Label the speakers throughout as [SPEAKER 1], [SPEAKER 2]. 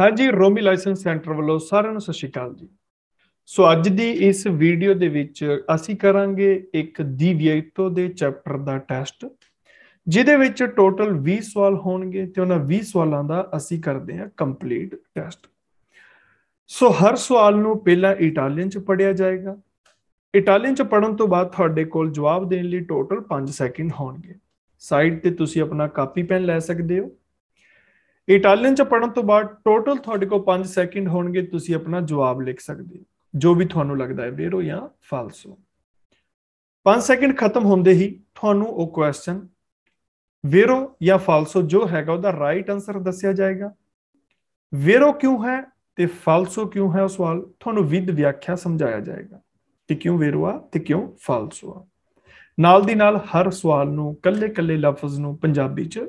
[SPEAKER 1] ਹਾਂਜੀ ਰੋਮੀ licence centre ਵੱਲੋਂ ਸਾਰਿਆਂ ਨੂੰ ਸਤਿ ਸ਼੍ਰੀ ਅਕਾਲ ਜੀ ਸੋ ਅੱਜ ਦੀ ਇਸ ਵੀਡੀਓ ਦੇ ਵਿੱਚ ਅਸੀਂ ਕਰਾਂਗੇ ਇੱਕ ਦੀ ਦੇ ਚੈਪਟਰ ਦਾ ਟੈਸਟ ਜਿਹਦੇ ਵਿੱਚ ਟੋਟਲ 20 ਸਵਾਲ ਹੋਣਗੇ ਤੇ ਉਹਨਾਂ 20 ਸਵਾਲਾਂ ਦਾ ਅਸੀਂ ਕਰਦੇ ਹਾਂ ਕੰਪਲੀਟ ਟੈਸਟ ਸੋ ਹਰ ਸਵਾਲ ਨੂੰ ਪਹਿਲਾਂ ਇਟਾਲੀਅਨ ਚ ਪੜਿਆ ਜਾਏਗਾ ਇਟਾਲੀਅਨ ਚ ਪੜਨ ਤੋਂ ਬਾਅਦ ਤੁਹਾਡੇ ਕੋਲ ਜਵਾਬ ਦੇਣ ਲਈ ਟੋਟਲ 5 ਸੈਕਿੰਡ ਹੋਣਗੇ ਸਾਈਡ ਤੇ ਤੁਸੀਂ ਆਪਣਾ ਕਾਪੀ ਪੈਨ ਲੈ ਸਕਦੇ ਹੋ ਇਟਾਲੀਅਨ ਚ ਪੜਨ ਤੋਂ ਬਾਅਦ ਟੋਟਲ ਤੁਹਾਡੇ ਕੋ 5 ਸੈਕਿੰਡ ਹੋਣਗੇ ਤੁਸੀਂ ਆਪਣਾ ਜਵਾਬ ਲਿਖ ਸਕਦੇ ਹੋ ਜੋ ਵੀ ਤੁਹਾਨੂੰ ਲੱਗਦਾ ਹੈ ਵੇਰੋ ਜਾਂ ਫਾਲਸੋ 5 ਸੈਕਿੰਡ ਖਤਮ ਹੁੰਦੇ ਹੀ ਤੁਹਾਨੂੰ ਉਹ ਕੁਐਸਚਨ ਵੇਰੋ ਜਾਂ ਫਾਲਸੋ ਜੋ ਹੈਗਾ ਉਹਦਾ ਰਾਈਟ ਆਨਸਰ ਦੱਸਿਆ ਜਾਏਗਾ ਵੇਰੋ ਕਿਉਂ ਹੈ ਤੇ ਫਾਲਸੋ ਕਿਉਂ ਹੈ ਉਹ ਸਵਾਲ ਤੁਹਾਨੂੰ ਵਿਦ ਵਿਆਖਿਆ ਸਮਝਾਇਆ ਜਾਏਗਾ ਕਿ ਕਿਉਂ ਵੇਰੋ ਆ ਤੇ ਕਿਉਂ ਫਾਲਸੋ ਆ ਨਾਲ ਦੀ ਨਾਲ ਹਰ ਸਵਾਲ ਨੂੰ ਕੱਲੇ-ਕੱਲੇ ਲਫ਼ਜ਼ ਨੂੰ ਪੰਜਾਬੀ 'ਚ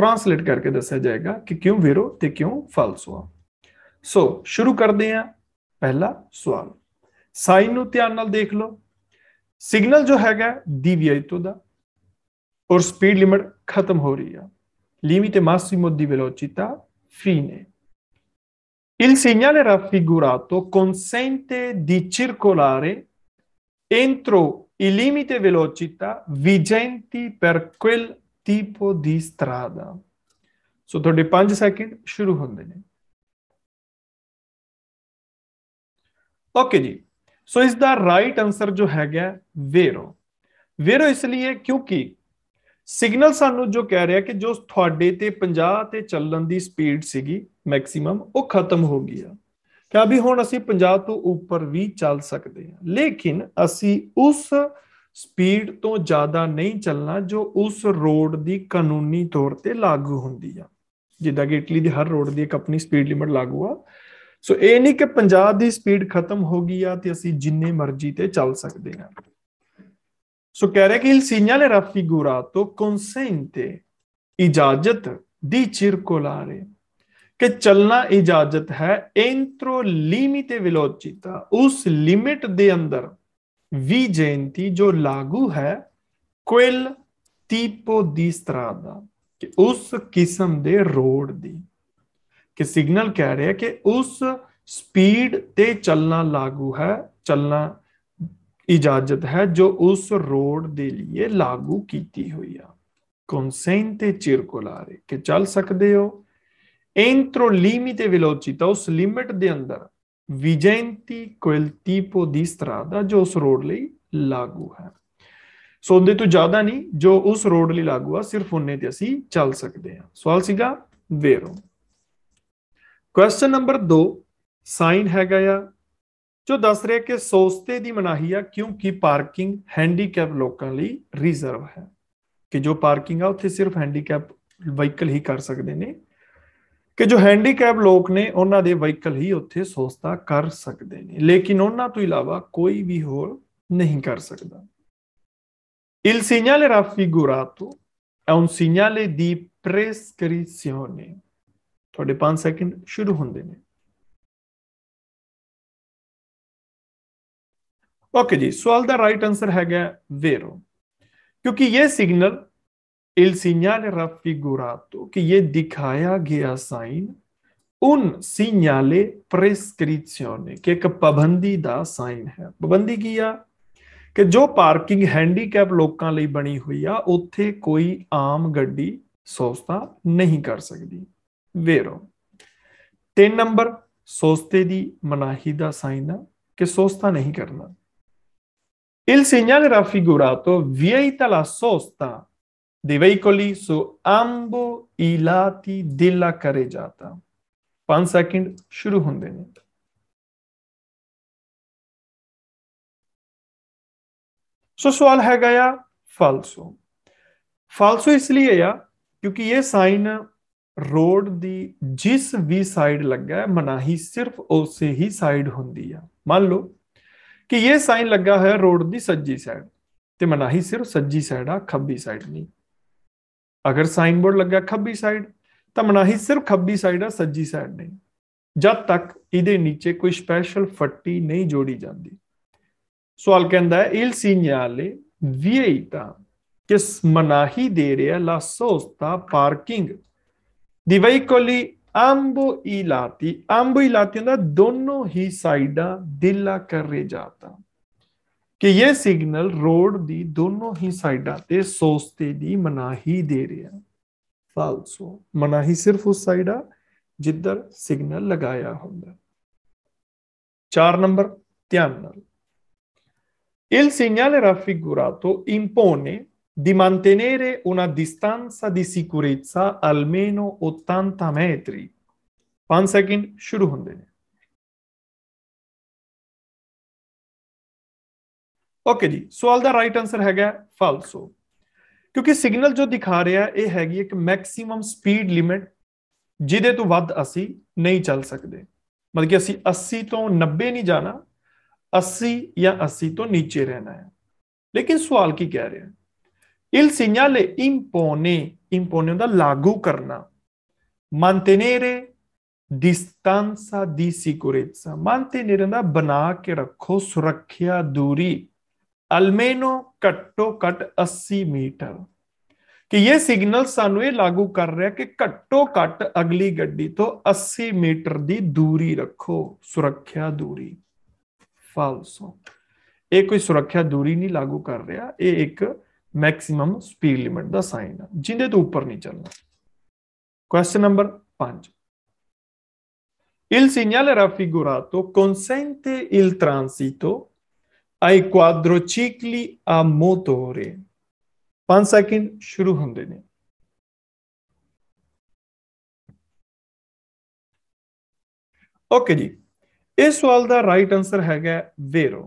[SPEAKER 1] ਟਰਾਂਸਲੇਟ ਕਰਕੇ ਦੱਸਿਆ ਜਾਏਗਾ ਕਿ ਕਿਉਂ ਵੇਰੋ ਤੇ ਕਿਉਂ ਫਲਸੋਆ ਸੋ ਸ਼ੁਰੂ ਕਰਦੇ ਆ ਪਹਿਲਾ ਸਵਾਲ ਸਾਈਨ ਨੂੰ ਧਿਆਨ ਨਾਲ ਦੇਖ ਲਓ ਸਿਗਨਲ ਜੋ ਹੈਗਾ ਡੀਵੀਆਈ ਤੋਂ ਦਾ ਔਰ ਸਪੀਡ ਲਿਮਿਟ ਖਤਮ ਹੋ ਰਹੀ ਆ ਲਿਮਿਟ ਮਾਸਿਮੋ ਦੀ ਵੇਲੋਚਿਤਾ ਫੀਨੇ ਇਲ ਸਿਗਨਲ ਰਾਫਿਗੂਰਾਟੋ ਕਨਸੈਂਟੇ ਦੀ ਸਰਕੁਲਾਰੇ ਐਂਟਰੋ ਇਲ ਲਿਮਿਟ ਵੇਲੋਚਿਤਾ ਵਿਜੈਂਟੀ ਪਰ ਕੁਇਲ tipo de estrada. ਸੋ ਤੁਹਾਡੇ 5 ਸੈਕਿੰਡ ਸ਼ੁਰੂ ਹੁੰਦੇ ਨੇ
[SPEAKER 2] ਓਕੇ ਜੀ ਸੋ ਇਸ ਦਾ ਰਾਈਟ ਆਨਸਰ ਜੋ ਹੈਗਾ ਵੇਰੋ ਵੇਰੋ ਇਸ ਲਈ ਕਿਉਂਕਿ
[SPEAKER 1] ਸਿਗਨਲ ਸਾਨੂੰ ਜੋ ਕਹਿ ਰਿਹਾ ਕਿ ਜੋ ਤੁਹਾਡੇ ਤੇ 50 ਤੇ ਚੱਲਣ ਦੀ ਸਪੀਡ ਸੀਗੀ ਮੈਕਸਿਮਮ ਉਹ ਖਤਮ ਹੋ ਗਈ ਆ ਕਿ ਅਭੀ ਹੁਣ ਅਸੀਂ 50 ਤੋਂ ਉੱਪਰ ਵੀ ਚੱਲ ਸਕਦੇ ਹਾਂ ਲੇਕਿਨ ਅਸੀਂ ਉਸ ਸਪੀਡ ਤੋਂ ਜ਼ਿਆਦਾ ਨਹੀਂ ਚੱਲਣਾ ਜੋ ਉਸ ਰੋਡ ਦੀ ਕਾਨੂੰਨੀ ਤੌਰ ਤੇ ਲਾਗੂ ਹੁੰਦੀ ਆ ਜਿੱਦਾਂ ਕਿ ਇਟਲੀ ਦੀ ਹਰ ਰੋਡ ਦੀ ਇੱਕ ਆਪਣੀ ਸਪੀਡ ਲਿਮਟ ਲਾਗੂ ਆ ਸੋ ਇਹ ਨਹੀਂ ਕਿ ਪੰਜਾਬ ਦੀ ਸਪੀਡ ਖਤਮ ਹੋ ਗਈ ਆ ਤੇ ਅਸੀਂ ਜਿੰਨੇ ਮਰਜ਼ੀ ਤੇ ਚੱਲ ਸਕਦੇ ਹਾਂ ਸੋ ਕਹਿ ਰਿਹਾ ਕਿ il segnale raffigurato ਕੰਸੈਂਟੇ ਇਜਾਜ਼ਤ ਦੀ ਚਿਰਕੋਲਾਰੇ ਕਿ ਚੱਲਣਾ ਇਜਾਜ਼ਤ ਹੈ ਇੰਟਰੋ ਲਿਮਿਟੇ ਵਿਲੋਚੀਤਾ ਉਸ ਲਿਮਿਟ ਦੇ ਅੰਦਰ ਵੀ ਜਯੰਤੀ ਜੋ ਲਾਗੂ ਹੈ ਕੁਇਲ ਟੀਪੋ ਦੀ ਸਤਰਾਦਾ ਕਿ ਉਸ ਕਿਸਮ ਦੇ ਰੋਡ ਦੀ ਕਿ ਸਿਗਨਲ ਕਹਿ ਰਿਹਾ ਕਿ ਉਸ ਸਪੀਡ ਤੇ ਚੱਲਣਾ ਲਾਗੂ ਹੈ ਚੱਲਣਾ ਇਜਾਜ਼ਤ ਹੈ ਜੋ ਉਸ ਰੋਡ ਦੇ ਲਈ ਲਾਗੂ ਕੀਤੀ ਹੋਈ ਆ ਕਨਸੈਂਟੇ ਚਿਰਕੁਲਾਰੇ ਕਿ ਚੱਲ ਸਕਦੇ ਹੋ ਐਂਟਰੋ ਲਿਮਿਟੇ ਵਿਲੋਚਿਤਾ ਉਸ ਲਿਮਿਟ ਦੇ ਅੰਦਰ ਵਿਜੈਂਤੀ ਕੋਇਲ ਟੀਪੋ ਦੀ ਸਤਰਾਦਾ ਜੋ ਉਸ ਰੋਡ ਲਈ ਲਾਗੂ ਹੈ ਸੋ ਉਹਦੇ ਤੋਂ ਜ਼ਿਆਦਾ ਨਹੀਂ ਜੋ ਉਸ ਰੋਡ ਲਈ ਲਾਗੂ ਆ ਸਿਰਫ ਉਹਨੇ ਤੇ ਅਸੀਂ ਚੱਲ ਸਕਦੇ ਹਾਂ ਸਵਾਲ ਸੀਗਾ ਵੇਰੋ ਕੁਐਸਚਨ ਨੰਬਰ 2 ਸਾਈਨ ਹੈਗਾ ਆ ਜੋ ਦੱਸ ਰਿਹਾ ਕਿ ਸੋਸਤੇ ਦੀ ਮਨਾਹੀ ਆ ਕਿਉਂਕਿ ਪਾਰਕਿੰਗ ਹੈਂਡੀਕੈਪ ਲੋਕਾਂ ਲਈ ਰਿਜ਼ਰਵ ਹੈ ਕਿ ਜੋ ਪਾਰਕਿੰਗ ਆ ਉੱਥੇ ਸਿਰਫ ਹੈਂਡੀਕੈਪ ਵਹੀਕਲ ਹੀ ਕਰ ਸਕਦੇ ਨੇ ਕਿ ਜੋ ਹੈਂਡੀਕੈਪ ਲੋਕ ਨੇ ਉਹਨਾਂ ਦੇ ਵਹੀਕਲ ਹੀ ਉੱਥੇ ਸੋਸਤਾ ਕਰ ਸਕਦੇ ਨੇ ਲੇਕਿਨ ਉਹਨਾਂ ਤੋਂ ਇਲਾਵਾ ਕੋਈ ਵੀ ਹੋਰ ਨਹੀਂ ਕਰ ਸਕਦਾ ਇਲ ਸਿਗਨਲ ਰਾ ਫਿਗੁਰਾਟੋ
[SPEAKER 2] ਐ ਉਨ segnale ਦੀ prescrizione. ਤੁਹਾਡੇ 5 ਸੈਕਿੰਡ ਸ਼ੁਰੂ ਹੁੰਦੇ ਨੇ ਓਕੇ ਜੀ ਸਵਾਲ ਦਾ ਰਾਈਟ ਆਨਸਰ ਹੈਗਾ ਵੇਰੋ ਕਿਉਂਕਿ ਇਹ signal
[SPEAKER 1] il segnale raffigurato, che gli è dicaia gaya sign, un segnale prescrizione, che è ਪਾਬੰਦੀ ਦਾ ਸਾਈਨ ਹੈ ਪਾਬੰਦੀ ਕੀ ਆ ਕਿ ਜੋ ਪਾਰਕਿੰਗ ਹੈਂਡੀਕੈਪ ਲੋਕਾਂ ਲਈ ਬਣੀ ਹੋਈ ਆ ਉੱਥੇ ਕੋਈ ਆਮ ਗੱਡੀ sagdi. Vero. Ten number soste di manahida ਸੋਸਤੇ che sosta ਦਾ sign Il segnale raffigurato vieta la sosta dei veicoli su ambo i lati della carreggiata 5
[SPEAKER 2] second ਸ਼ੁਰੂ ਹੁੰਦੇ ਨੇ ਸੋ ਸਵਾਲ ਹੈਗਾ ਆ ਫਾਲਸੋ ਫਾਲਸੋ
[SPEAKER 1] ਇਸ ਲਈ ਆ ਕਿਉਂਕਿ ਇਹ ਸਾਈਨ ਰੋਡ ਦੀ ਜਿਸ ਵੀ ਸਾਈਡ ਲੱਗਾ ਹੈ ਮਨਾਹੀ ਸਿਰਫ ਉਸੇ ਹੀ ਸਾਈਡ ਹੁੰਦੀ ਆ ਮੰਨ ਲਓ ਕਿ ਇਹ ਸਾਈਨ ਲੱਗਾ ਹੈ ਰੋਡ ਦੀ ਸੱਜੀ ਸਾਈਡ ਤੇ ਮਨਾਹੀ ਸਿਰਫ ਸੱਜੀ ਸਾਈਡ ਆ ਖੱਬੀ ਸਾਈਡ ਨਹੀਂ ਅਗਰ ਸਾਈਨ ਬੋਰਡ ਲੱਗਾ ਖੱਬੀ ਸਾਈਡ ਤਾਂ ਮਨਾਹੀ ਸਿਰਫ ਖੱਬੀ ਸਾਈਡ ਆ ਸੱਜੀ ਸਾਈਡ ਨਹੀਂ ਜਦ ਤੱਕ ਇਹਦੇ ਨੀਚੇ ਕੋਈ ਸਪੈਸ਼ਲ ਫੱਟੀ ਨਹੀਂ ਜੋੜੀ ਜਾਂਦੀ ਸਵਾਲ ਕਹਿੰਦਾ ਹੈ ਇਲ ਸਿਗਨਾਲੇ ਵੀਏਟਾ ਕਿਸ ਮਨਾਹੀ ਦੇ ਰਿਹਾ ਲਾ ਸੋਸਤਾ ਪਾਰਕਿੰਗ ਦੀ ਵਹੀਕਲੀ ਅੰਬੋ ਇਲਾਤੀ ਅੰਬੋ ਇਲਾਤੀ ਦਾ ਦੋਨੋਂ ਹੀ ਸਾਈਡਾਂ ਦਿਲਾ ਕਰੇ ਜਾਤਾ ਕਿ ਇਹ ਸਿਗਨਲ ਰੋਡ ਦੀ ਦੋਨੋਂ ਹੀ ਸਾਈਡਾਂ ਤੇ ਸੋਸਤੇ ਦੀ ਮਨਾਹੀ ਦੇ ਰਿਹਾ ਫਾਲਸੋ ਮਨਾਹੀ ਸਿਰਫ ਉਸ ਸਾਈਡ ਆ ਜਿੱਧਰ ਸਿਗਨਲ ਲਗਾਇਆ ਹੁੰਦਾ 4 ਨੰਬਰ ਧਿਆਨ ਨਾਲ Il segnale raffigurato impone di mantenere una
[SPEAKER 2] distanza di sicurezza almeno 80 metri. 5 second शुरू होंगे ਓਕੇ ਜੀ ਸਵਾਲ ਦਾ ਰਾਈਟ ਆਨਸਰ ਹੈਗਾ ਫਾਲਸੋ ਕਿਉਂਕਿ ਸਿਗਨਲ ਜੋ
[SPEAKER 1] ਦਿਖਾ ਰਿਹਾ ਇਹ ਹੈਗੀ ਇੱਕ ਮੈਕਸਿਮਮ ਸਪੀਡ ਲਿਮਿਟ ਜਿਹਦੇ ਤੋਂ ਵੱਧ ਅਸੀਂ ਨਹੀਂ ਚੱਲ ਸਕਦੇ ਮਤਲਬ ਕਿ ਅਸੀਂ 80 ਤੋਂ 90 ਨਹੀਂ ਜਾਣਾ 80 ਜਾਂ 80 ਤੋਂ ਨੀਚੇ ਰਹਿਣਾ ਹੈ ਲੇਕਿਨ ਸਵਾਲ ਕੀ ਕਹਿ ਰਿਹਾ ਇਲ ਸਿਗਨਲੇ ਇੰਪੋਨੇ ਇੰਪੋਨੇ ਦਾ ਲਾਗੂ ਕਰਨਾ mantenere distanza di sicurezza mantenere ਦਾ ਬਣਾ ਕੇ ਰੱਖੋ ਸੁਰੱਖਿਆ ਦੂਰੀ ਅਲਮੇਨੋ ਘੱਟੋ ਘੱਟ 80 ਮੀਟਰ ਕਿ ਇਹ ਸਿਗਨਲ ਸਾਨੂੰ ਇਹ ਲਾਗੂ ਕਰ ਰਿਹਾ ਕਿ ਘੱਟੋ ਘੱਟ ਅਗਲੀ ਗੱਡੀ ਤੋਂ 80 ਮੀਟਰ ਦੀ ਦੂਰੀ ਰੱਖੋ ਸੁਰੱਖਿਆ ਦੂਰੀ ਫਾਲਸੋ ਇਹ ਕੋਈ ਸੁਰੱਖਿਆ ਦੂਰੀ ਨਹੀਂ ਲਾਗੂ ਕਰ ਰਿਹਾ ਇਹ ਇੱਕ ਮੈਕਸਿਮਮ ਸਪੀਡ ਲਿਮਟ ਦਾ ਸਾਈਨ ਹੈ ਜਿੰਦੇ ਤੋਂ ਉੱਪਰ ਨਹੀਂ ਚੱਲਣਾ question number 5 Il segnale raffigurato consente il transito
[SPEAKER 2] ai quadrocicli a motore 5 second ਸ਼ੁਰੂ ਹੁੰਦੇ ਨੇ ਓਕੇ ਜੀ ਇਸ ਸਵਾਲ ਦਾ ਰਾਈਟ ਆਨਸਰ ਹੈਗਾ ਵੇਰੋ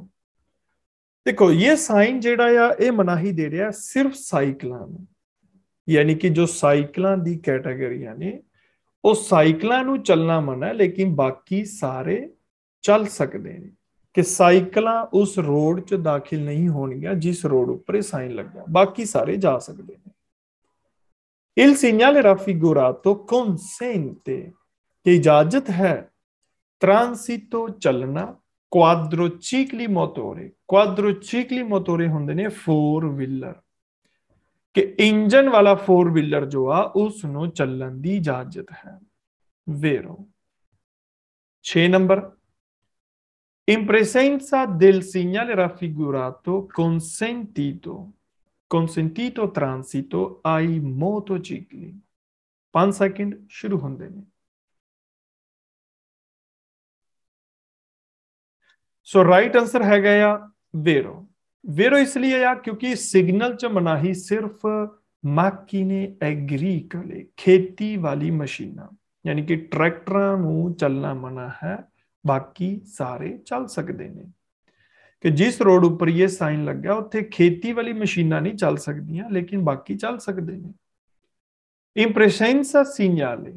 [SPEAKER 1] ਦੇਖੋ ਇਹ ਸਾਈਨ ਜਿਹੜਾ ਆ ਇਹ ਮਨਾਹੀ ਦੇ ਰਿਹਾ ਸਿਰਫ ਸਾਈਕਲਾਂ ਨੂੰ ਯਾਨੀ ਕਿ ਜੋ ਸਾਈਕਲਾਂ ਦੀ ਕੈਟਾਗਰੀਆਂ ਨੇ ਉਹ ਸਾਈਕਲਾਂ ਨੂੰ ਚੱਲਣਾ ਮਨਾ ਹੈ ਲੇਕਿਨ ਬਾਕੀ ਸਾਰੇ ਚੱਲ ਸਕਦੇ ਨੇ ਕਿ ਸਾਈਕਲਾਂ ਉਸ ਰੋਡ 'ਚ ਦਾਖਲ ਨਹੀਂ ਹੋਣਗੀਆਂ ਜਿਸ ਰੋਡ ਉੱਪਰ ਇਹ ਸਾਈਨ ਲੱਗਿਆ ਬਾਕੀ ਸਾਰੇ ਜਾ ਸਕਦੇ ਨੇ ਇਲ segnale raffigurato ਕੰਸੈਂਟੇ ਕਿ ਇਜਾਜ਼ਤ ਹੈ ਟ੍ਰਾਂਸਿਟੋ ਚੱਲਣਾ ਕੁਆਡਰੋਚਿਕਲੀ ਮੋਟੋਰੇ ਕੁਆਡਰੋਚਿਕਲੀ ਮੋਟੋਰੇ ਹੁੰਦੇ ਨੇ 4 ਵੀਲਰ ਕਿ ਇੰਜਨ ਵਾਲਾ 4 ਵੀਲਰ ਜੋ ਆ ਉਸ ਨੂੰ ਚੱਲਣ ਦੀ ਇਜਾਜ਼ਤ ਹੈ ਵੇਰੋ 6 number In presenza del segnale raffigurato, consentito, consentito transito ai
[SPEAKER 2] motocicli. One second, shuru honde ne. So right answer hai gaya
[SPEAKER 1] vero. Vero is liya ya, kyunki signal cha manahi sirf makine ne kale, kheti wali machina. Yani ki tractor nu chalna mana hai, ਬਾਕੀ ਸਾਰੇ ਚੱਲ ਸਕਦੇ ਨੇ ਕਿ ਜਿਸ road ਉੱਪਰ ਇਹ sign ਲੱਗਿਆ ਉੱਥੇ ਖੇਤੀ ਵਾਲੀ ਮਸ਼ੀਨਾਂ ਨਹੀਂ ਚੱਲ ਸਕਦੀਆਂ ਲੇਕਿਨ ਬਾਕੀ ਚੱਲ ਸਕਦੇ ਨੇ ਇੰਪ੍ਰੈਸ਼ੈਂਸਾ ਸਿਗਨਲੇ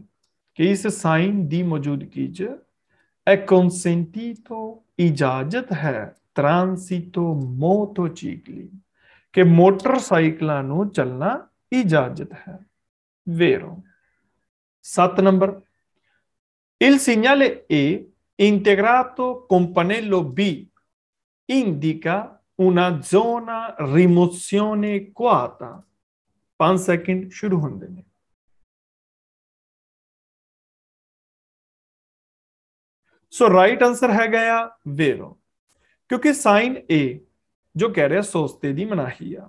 [SPEAKER 1] ਕਿ ਇਸ ਸਾਈਨ ਦੀ ਮੌਜੂਦਗੀ 'ਚ ਐ ਕੰਸੈਂਟੀਟੋ ਇਜਾਜ਼ਤ ਹੈ ਮੋਟੋ ਚੀਕਲੀ ਕਿ ਮੋਟਰਸਾਈਕਲਾਂ ਨੂੰ ਚੱਲਣਾ ਇਜਾਜ਼ਤ ਹੈ ਵੇਰੋ 7 ਨੰਬਰ ਇਲ ਸਿਗਨਲੇ E integrato con pannello B indica
[SPEAKER 2] una zona rimozione quota. 5 second ਸ਼ੁਰੂ ਹੁੰਦੇ ਨੇ ਸੋ ਰਾਈਟ ਆਨਸਰ ਹੈਗਾ ਆ ਵੇਰੋ ਕਿਉਂਕਿ ਸਾਈਨ A
[SPEAKER 1] ਜੋ ਕਹਿ ਰਿਹਾ ਸੋਸਤੇ ਦੀ ਮਨਾਹੀ ਆ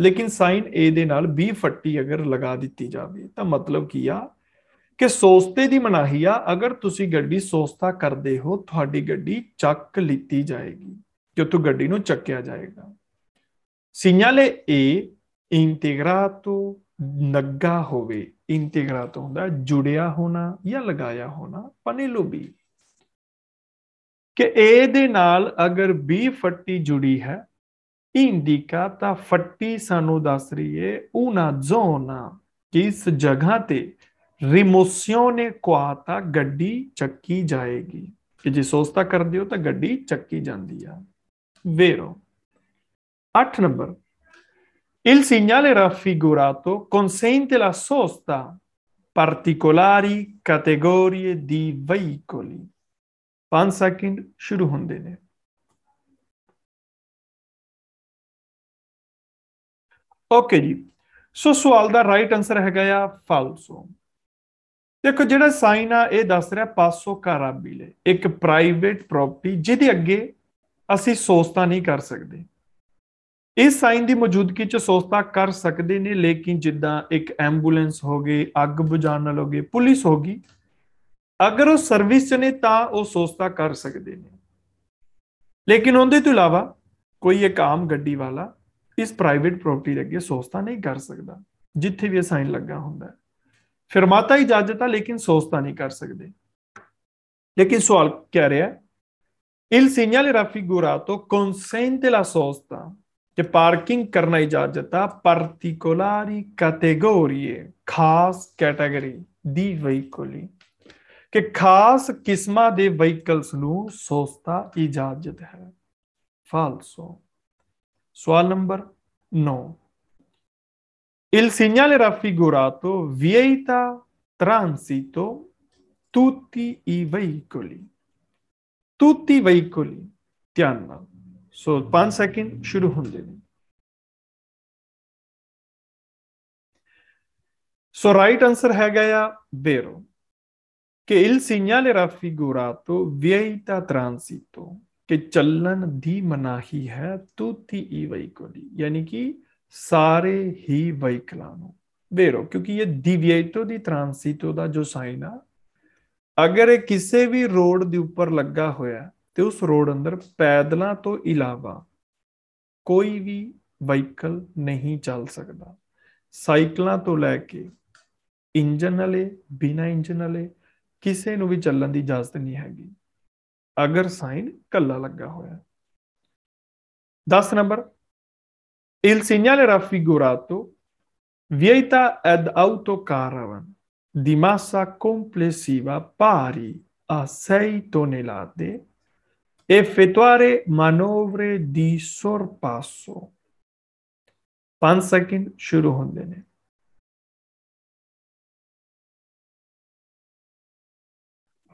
[SPEAKER 1] ਲੇਕਿਨ ਸਾਈਨ A ਦੇ ਨਾਲ B ਫੱਟੀ ਅਗਰ ਲਗਾ ਦਿੱਤੀ ਜਾਵੇ ਤਾਂ ਮਤਲਬ ਕੀ ਆ ਕਿ ਸੋਸਤੇ ਦੀ ਮਨਾਹੀ ਆ ਅਗਰ ਤੁਸੀਂ ਗੱਡੀ ਸੋਸਤਾ ਕਰਦੇ ਹੋ ਤੁਹਾਡੀ ਗੱਡੀ ਚੱਕ ਲੀਤੀ ਜਾਏਗੀ ਜਿੱਥੋਂ ਗੱਡੀ ਨੂੰ ਚੱਕਿਆ ਜਾਏਗਾ ਸਿਗਨਲੇ ਏ ਇੰਟੀਗ੍ਰਾਟੋ ਨੱਗਾ ਹੋਵੇ ਇੰਟੀਗ੍ਰਾਟੋ ਹੁੰਦਾ ਜੁੜਿਆ ਹੋਣਾ ਜਾਂ ਲਗਾਇਆ ਹੋਣਾ ਪਨੇਲੋਬੀ ਕਿ ਏ ਦੇ ਨਾਲ ਅਗਰ ਬੀ ਫੱਟੀ ਜੁੜੀ ਹੈ ਇੰਡੀਕਾ ਤਾਂ ਫੱਟੀ ਸਾਨੂੰ ਦੱਸ ਰਹੀ ਏ ਉਹਨਾ ਜ਼ੋਨਾ ਕਿਸ ਜਗ੍ਹਾ ਤੇ ਰਿਮੋਸਿਓ ਨੇ ਕੁਆਤਾ ਗੱਡੀ ਚੱਕੀ ਜਾਏਗੀ ਕਿ ਜੇ ਸੋਚਤਾ ਕਰਦੇ ਹੋ ਤਾਂ ਗੱਡੀ ਚੱਕੀ ਜਾਂਦੀ ਆ ਵੇਰੋ 8 ਨੰਬਰ ਇਲ segnale raffigurato consente ਲਾ ਸੋਸਤਾ particolari categorie ਦੀ veicoli.
[SPEAKER 2] 5 ਸੈਕਿੰਡ ਸ਼ੁਰੂ ਹੁੰਦੇ ਨੇ ਓਕੇ ਜੀ ਸੋ ਸਵਾਲ ਦਾ ਰਾਈਟ ਆਨਸਰ ਹੈਗਾ ਆ ਫਾਲਸੋ ਦੇਖੋ ਜਿਹੜਾ ਸਾਈਨ ਆ ਇਹ ਦੱਸ ਰਿਹਾ ਪਾਸੋ
[SPEAKER 1] ਕਾਰਾਬੀਲੇ ਇੱਕ ਪ੍ਰਾਈਵੇਟ ਪ੍ਰਾਪਰਟੀ ਜਿਹਦੇ ਅੱਗੇ ਅਸੀਂ ਸੋਸਤਾ ਨਹੀਂ ਕਰ ਸਕਦੇ ਇਸ ਸਾਈਨ ਦੀ ਮੌਜੂਦਗੀ 'ਚ ਸੋਸਤਾ ਕਰ ਸਕਦੇ ਨੇ ਲੇਕਿਨ ਜਿੱਦਾਂ ਇੱਕ ਐਂਬੂਲੈਂਸ ਹੋ ਗਈ ਅੱਗ ਬੁਝਾਉਣ ਨਾਲ ਹੋ ਗਈ ਪੁਲਿਸ ਹੋ ਗਈ ਅਗਰ ਉਹ ਸਰਵਿਸ 'ਚ ਨੇ ਤਾਂ ਉਹ ਸੋਸਤਾ ਕਰ ਸਕਦੇ ਨੇ ਲੇਕਿਨ ਉਹਦੇ ਤੋਂ ਇਲਾਵਾ ਕੋਈ ਇੱਕ ਆਮ ਗੱਡੀ ਵਾਲਾ ਇਸ ਪ੍ਰਾਈਵੇਟ ਪ੍ਰਾਪਰਟੀ ਦੇ ਅੱਗੇ ਸੋਸਤਾ ਨਹੀਂ ਕਰ ਸਕਦਾ ਜਿੱਥੇ ਵੀ ਇਹ ਸਾਈਨ ਲੱਗਾ ਹੁੰਦਾ ਹੈ ਫਰਮਾਤਾ ਇਜਾਜ਼ਤ ਆ ਲੇਕਿਨ ਸੋਸਤਾ ਨਹੀਂ ਕਰ ਸਕਦੇ ਲੇਕਿਨ ਸਵਾਲ ਕਹਿ ਰਿਹਾ ਇਲ ਸਿਗਨਲ raffigurato consente ਲਾ ਸੋਸਤਾ ਕਿ ਪਾਰਕਿੰਗ ਕਰਨਾ ਇਜਾਜ਼ਤ ਆ ਪਾਰਟਿਕੂਲਾਰੀ ਕੈਟਾਗੋਰੀ ਖਾਸ ਕੈਟਾਗਰੀ ਦੀ ਵਹੀਕਲੀ ਕਿ ਖਾਸ ਕਿਸਮਾਂ ਦੇ ਵਹੀਕਲਸ ਨੂੰ ਸੋਸਤਾ ਇਜਾਜ਼ਤ ਹੈ ਫਾਲਸੋ ਸਵਾਲ number 9 Il segnale raffigurato vieta transito tutti i
[SPEAKER 2] veicoli. Tutti i veicoli. ध्यान So, one second, shuru hundi. So, right answer hai gaya, vero. Che il segnale
[SPEAKER 1] raffigurato vieta transito कि चलन दी मनाही है तुति ई वैकोली यानी Ki... ਸਾਰੇ ਹੀ ਵਹੀਕਲਾਂ ਨੂੰ वेरो ਕਿਉਂਕਿ ਇਹ ਡੀਵੀਏਟੋ ਦੀ ਟ੍ਰਾਂਸੀਟੋ ਦਾ ਜੋ ਸਾਈਨ ਆ ਅਗਰ ਇਹ ਕਿਸੇ ਵੀ ਰੋਡ ਦੇ ਉੱਪਰ ਲੱਗਾ ਹੋਇਆ ਤੇ ਉਸ ਰੋਡ ਅੰਦਰ ਪੈਦਲਾਂ ਤੋਂ ਇਲਾਵਾ ਕੋਈ ਵੀ ਵਹੀਕਲ ਨਹੀਂ ਚੱਲ ਸਕਦਾ ਸਾਈਕਲਾਂ ਤੋਂ ਲੈ ਕੇ ਇੰਜਨ ਵਾਲੇ ਬਿਨਾ ਇੰਜਨ ਵਾਲੇ ਕਿਸੇ ਨੂੰ ਵੀ ਚੱਲਣ ਦੀ ਇਜਾਜ਼ਤ ਨਹੀਂ ਹੈਗੀ ਅਗਰ ਸਾਈਨ ਕੱਲਾ ਲੱਗਾ ਹੋਇਆ 10 number Il segnale raffigurato vieta ad autocaravan di massa complessiva pari a 6 tonnellate effettuare manovre di
[SPEAKER 2] sorpasso. 5 second शुरू होने देने